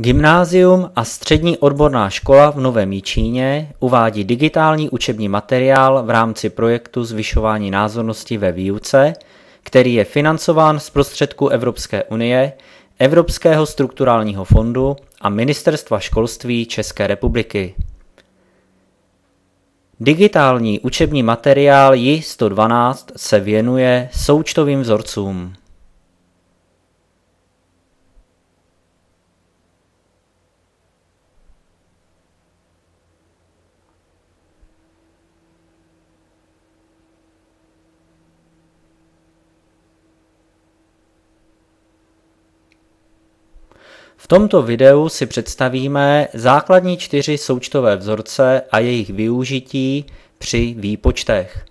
Gymnázium a střední odborná škola v Novém Jíčíně uvádí digitální učební materiál v rámci projektu zvyšování názornosti ve výuce, který je financován z prostředků Evropské unie, Evropského strukturálního fondu a Ministerstva školství České republiky. Digitální učební materiál j 112 se věnuje součtovým vzorcům. tomto videu si představíme základní čtyři součtové vzorce a jejich využití při výpočtech.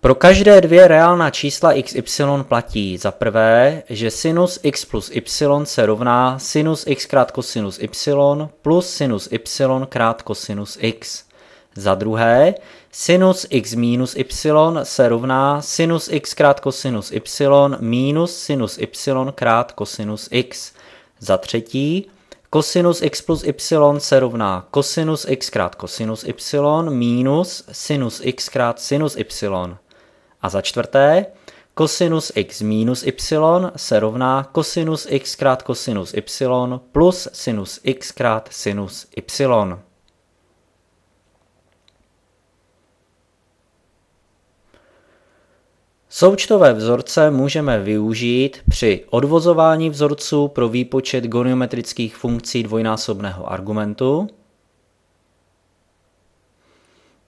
Pro každé dvě reálná čísla x, y platí za prvé, že sinus x plus y se rovná sinus x krát kosinus y plus sinus y krát kosinus x. Za druhé, Sinus x minus y se rovná sinus x krát kosinus y minus sinus y krát kosinus x. Za třetí, kosinus x plus y se rovná kosinus x krát kosinus y minus sinus x krát sinus y. A za čtvrté, kosinus x minus y se rovná kosinus x krát kosinus y plus sinus x krát sinus y. Součtové vzorce můžeme využít při odvozování vzorců pro výpočet goniometrických funkcí dvojnásobného argumentu,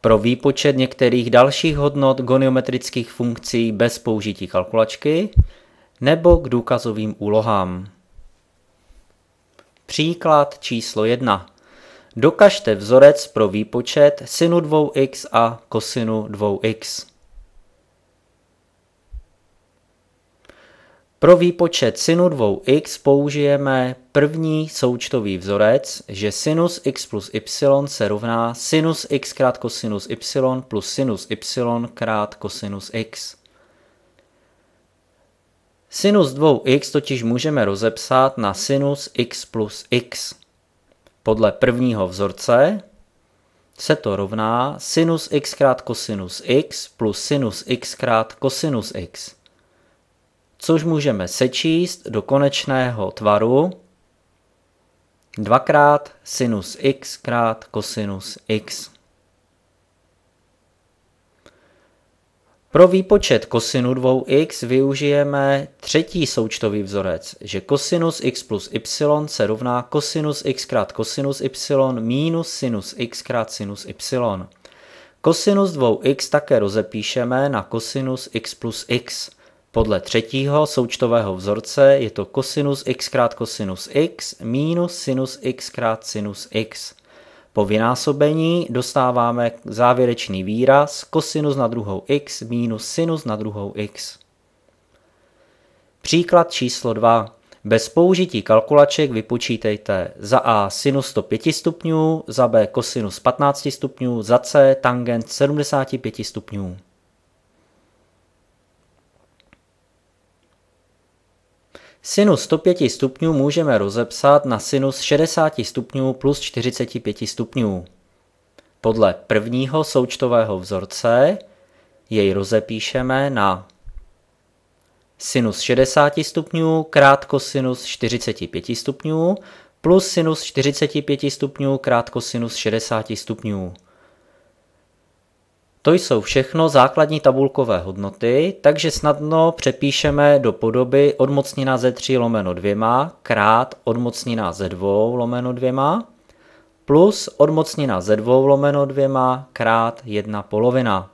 pro výpočet některých dalších hodnot goniometrických funkcí bez použití kalkulačky nebo k důkazovým úlohám. Příklad číslo 1. Dokažte vzorec pro výpočet sinu 2x a kosinu 2x. Pro výpočet sinu 2x použijeme první součtový vzorec, že sinus x plus y se rovná sinus x krát kosinus y plus sinus y krát kosinus x. Sinus 2x totiž můžeme rozepsat na sinus x plus x. Podle prvního vzorce se to rovná sinus x krát kosinus x plus sinus x krát kosinus x což můžeme sečíst do konečného tvaru 2 krát sinus x krát kosinus x. Pro výpočet kosinu 2x využijeme třetí součtový vzorec, že kosinus x plus y se rovná kosinus x krát kosinus y minus sinus x krát sinus y. Kosinus 2x také rozepíšeme na kosinus x plus x. Podle třetího součtového vzorce je to kosinus x krát kosinus x minus sinus x krát sinus x. Po vynásobení dostáváme závěrečný výraz kosinus na druhou x minus sinus na druhou x. Příklad číslo 2. Bez použití kalkulaček vypočítejte za a sinus 105 stupňů, za b kosinus 15 stupňů, za c tangent 75 stupňů. Sinus 105 stupňů můžeme rozepsat na sinus 60 stupňů plus 45 stupňů. Podle prvního součtového vzorce jej rozepíšeme na sinus 60 stupňů krát kosinus 45 stupňů plus sinus 45 stupňů krát kosinus 60 stupňů. To jsou všechno základní tabulkové hodnoty, takže snadno přepíšeme do podoby odmocnina ze 3 lomeno 2 krát odmocnina ze 2 lomeno 2 plus odmocnina ze 2 lomeno 2 krát 1 polovina.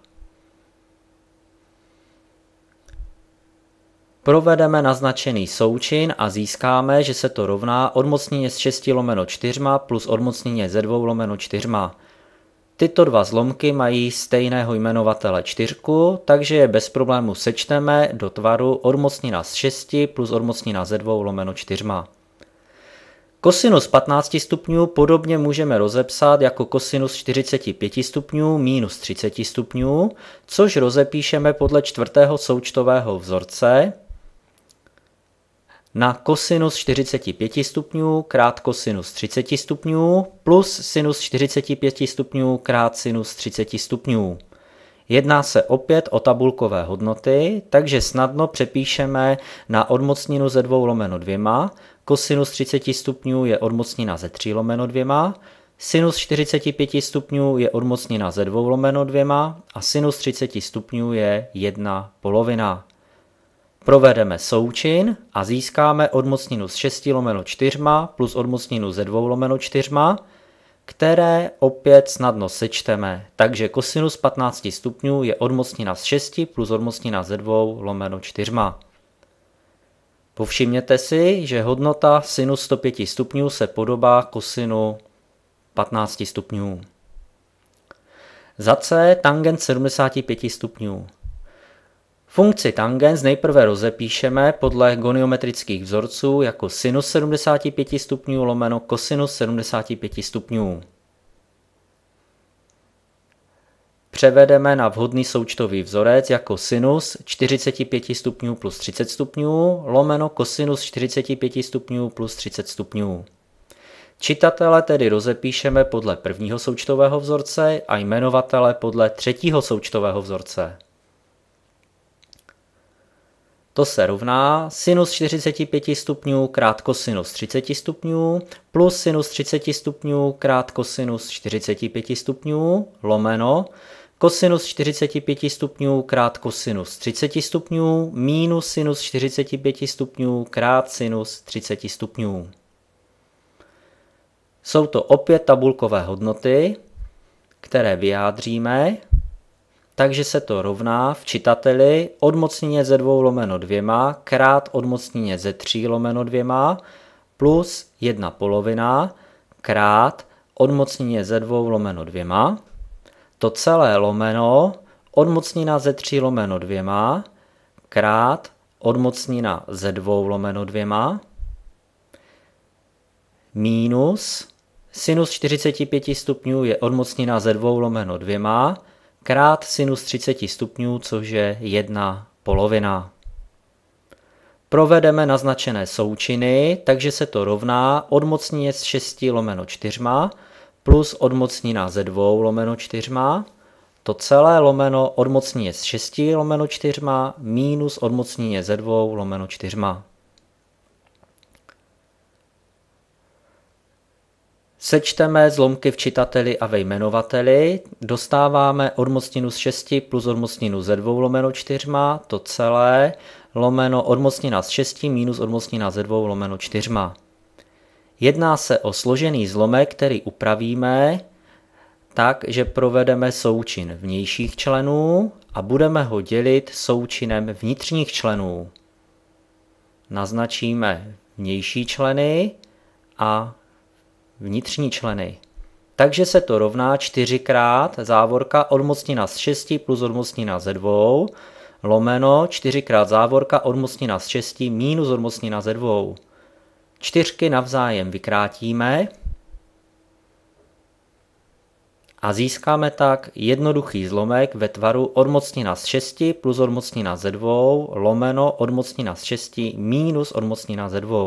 Provedeme naznačený součin a získáme, že se to rovná odmocnině z 6 lomeno 4 plus odmocnině ze 2 lomeno 4. Tyto dva zlomky mají stejného jmenovatele čtyřku, takže je bez problému sečteme do tvaru odmocnina z 6 plus odmocnina ze 2 lomeno 4. Kosinus 15 stupňů podobně můžeme rozepsat jako kosinus 45 stupňů minus 30 stupňů, což rozepíšeme podle čtvrtého součtového vzorce, na kosinus 45 stupňů krát kosinus 30 stupňů plus sinus 45 stupňů krát sinus 30 stupňů. Jedná se opět o tabulkové hodnoty, takže snadno přepíšeme na odmocninu ze 2 lomeno 2, kosinus 30 stupňů je odmocnina ze 3 lomeno 2, sinus 45 stupňů je odmocnina ze 2 lomeno 2 a sinus 30 stupňů je 1 polovina. Provedeme součin a získáme odmocninu z 6 lomeno 4 plus odmocninu ze 2 lomeno 4, které opět snadno sečteme. Takže kosinus 15 stupňů je odmocnina z 6 plus odmocnina ze 2 lomeno 4. Povšimněte si, že hodnota sinus 105 stupňů se podobá kosinu 15 stupňů. Za C tangent 75 stupňů. Funkci tangens nejprve rozepíšeme podle goniometrických vzorců jako sinus 75 stupňů lomeno kosinus 75 stupňů. Převedeme na vhodný součtový vzorec jako sinus 45 stupňů plus 30 stupňů lomeno kosinus 45 stupňů plus 30 stupňů. Čitatele tedy rozepíšeme podle prvního součtového vzorce a jmenovatele podle třetího součtového vzorce. To se rovná sinus 45 stupňů krát kosinus 30 stupňů plus sinus 30 stupňů krát kosinus 45 stupňů lomeno kosinus 45 stupňů krát kosinus 30 stupňů minus sinus 45 stupňů krát sinus 30 stupňů. Jsou to opět tabulkové hodnoty, které vyjádříme takže se to rovná v čitateli odmocnění ze 2 lomeno 2 krát odmocnění ze 3 lomeno 2 plus 1 polovina krát odmocnění ze 2 lomeno 2 to celé lomeno odmocnina ze 3 lomeno 2 krát odmocnina ze 2 lomeno 2 minus sinus 45 stupňů je odmocnina ze 2 lomeno 2 krát sinus 30 stupňů, což je jedna polovina. Provedeme naznačené součiny, takže se to rovná odmocnina z 6 lomeno 4 plus odmocnina ze 2 lomeno 4 to celé lomeno odmocnině z 6 lomeno 4 minus odmocnině ze 2 lomeno 4. Sečteme zlomky v čitateli a ve jmenovateli, dostáváme odmocninu z 6 plus odmocninu ze 2 lomeno 4, to celé, lomeno odmocnina z 6 minus odmocnina ze 2 lomeno 4. Jedná se o složený zlomek, který upravíme tak, že provedeme součin vnějších členů a budeme ho dělit součinem vnitřních členů. Naznačíme vnější členy a vnitřní členy. Takže se to rovná 4 krát závorka odmocnina z 6 plus odmocnina ze 2 lomeno 4 krát závorka odmocnina z 6 minus odmocnina ze 2. Čtyřky navzájem vykrátíme a získáme tak jednoduchý zlomek ve tvaru odmocnina z 6 plus odmocnina ze 2 lomeno odmocnina z 6 minus odmocnina ze 2.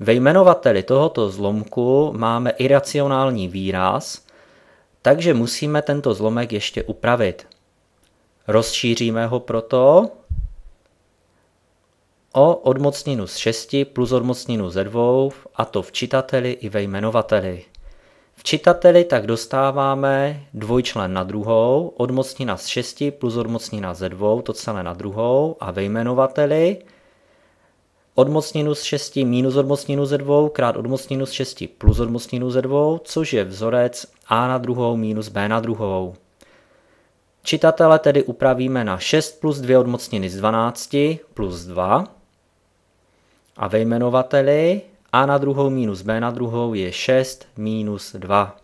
Ve jmenovateli tohoto zlomku máme iracionální výraz, takže musíme tento zlomek ještě upravit. Rozšíříme ho proto o odmocninu z 6 plus odmocninu ze 2, a to v čitateli i ve jmenovateli. V čitateli tak dostáváme dvojčlen na druhou, odmocnina z 6 plus odmocnina ze 2, to celé na druhou a ve jmenovateli – odmocninu z 6 minus odmocninu ze 2 krát odmocninu z 6 plus odmocninu ze 2, což je vzorec a na druhou minus b na druhou. Čitatele tedy upravíme na 6 plus 2 odmocniny z 12 plus 2 a ve jmenovateli a na druhou minus b na druhou je 6 minus 2.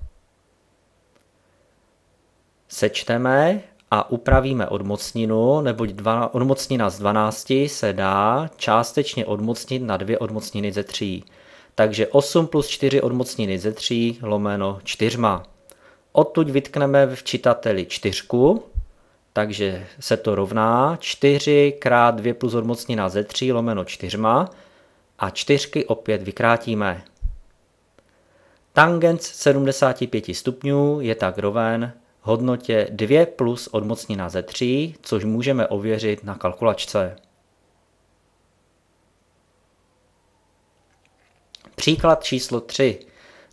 Sečteme a upravíme odmocninu, neboť dva, odmocnina z 12 se dá částečně odmocnit na dvě odmocniny ze 3. Takže 8 plus 4 odmocniny ze 3 lomeno 4. Odtud vytkneme v čitateli čtyřku, takže se to rovná 4 krát 2 plus odmocnina ze 3 lomeno 4 a čtyřky opět vykrátíme. Tangens 75 stupňů je tak roven hodnotě 2 plus odmocnina ze 3, což můžeme ověřit na kalkulačce. Příklad číslo 3.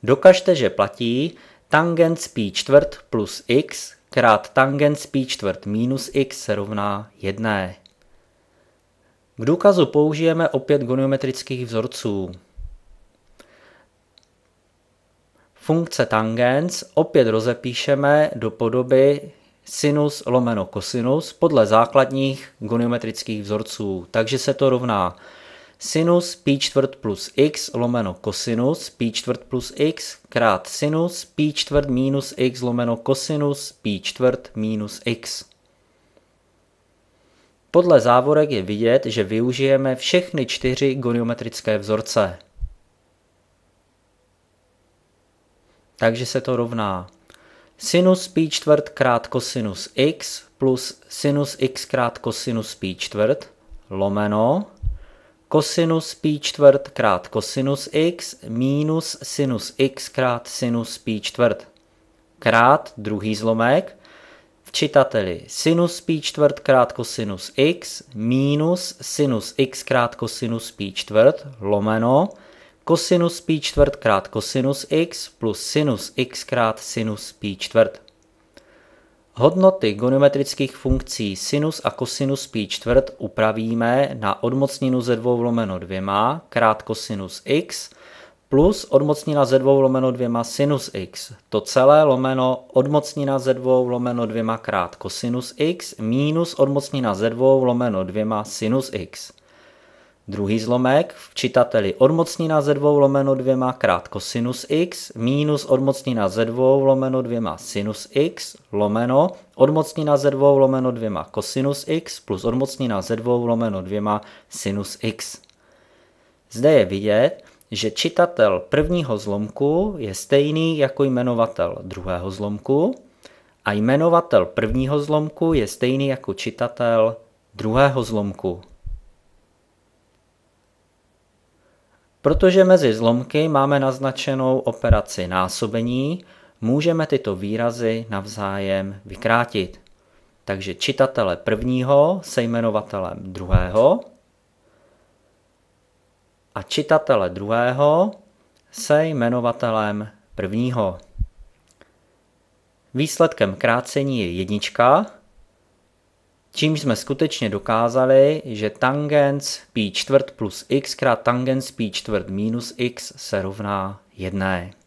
Dokažte, že platí tangens pi čtvrt plus x krát tangens pi čtvrt minus x se rovná 1. K důkazu použijeme opět goniometrických vzorců. Funkce tangens opět rozepíšeme do podoby sinus lomeno kosinus podle základních goniometrických vzorců. Takže se to rovná sinus pi čtvrt plus x lomeno kosinus pi čtvrt plus x krát sinus pi čtvrt minus x lomeno kosinus pi čtvrt minus x. Podle závorek je vidět, že využijeme všechny čtyři goniometrické vzorce. Takže se to rovná sinus pi čtvrt krát kosinus x plus sinus x krát kosinus pi čtvrt lomeno kosinus pi čtvrt krát kosinus x minus sinus x krát sinus pi čtvrt krát druhý zlomek v čitateli sinus pi čtvrt krát kosinus x minus sinus x krát kosinus pi čtvrt lomeno kosinus pi čtvrt krát kosinus x plus sinus x krát sinus pi čtvrt. Hodnoty goniometrických funkcí sinus a kosinus pi čtvrt upravíme na odmocninu ze dvou lomeno dvěma krát kosinus x plus odmocnina ze dvou lomeno dvěma sinus x. To celé lomeno odmocnina ze dvou lomeno dvěma krát kosinus x minus odmocnina ze dvou lomeno dvěma sinus x. Druhý zlomek v čitateli odmocnina ze dvou lomeno dvěma krát kosinus x minus odmocnina ze dvou lomeno dvěma sinus x lomeno odmocnina ze dvou lomeno dvěma kosinus x plus odmocnina ze dvou lomeno dvěma sinus x. Zde je vidět, že čitatel prvního zlomku je stejný jako jmenovatel druhého zlomku a jmenovatel prvního zlomku je stejný jako čitatel druhého zlomku. Protože mezi zlomky máme naznačenou operaci násobení, můžeme tyto výrazy navzájem vykrátit. Takže čitatele prvního se jmenovatelem druhého a čitatele druhého se jmenovatelem prvního. Výsledkem krácení je jednička, Čím jsme skutečně dokázali, že tangens pi čtvrt plus x krát tangens pi čtvrt minus x se rovná jedné.